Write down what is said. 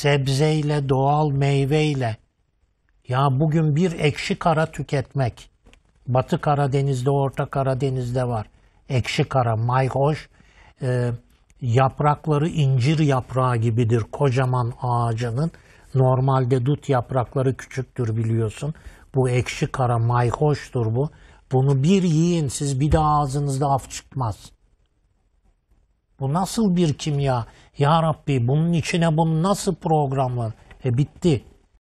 sebzeyle, doğal meyveyle. Ya bugün bir ekşi kara tüketmek. Batı Karadeniz'de, Orta Karadeniz'de var. Ekşi kara, mayhoş. E, yaprakları incir yaprağı gibidir kocaman ağacının. Normalde dut yaprakları küçüktür biliyorsun. Bu ekşi kara mayhoştur bu. Bunu bir yiyin siz bir daha ağzınızda af çıkmaz. Bu nasıl bir kimya? Ya Rabbi bunun içine bunu nasıl programlar? E bitti.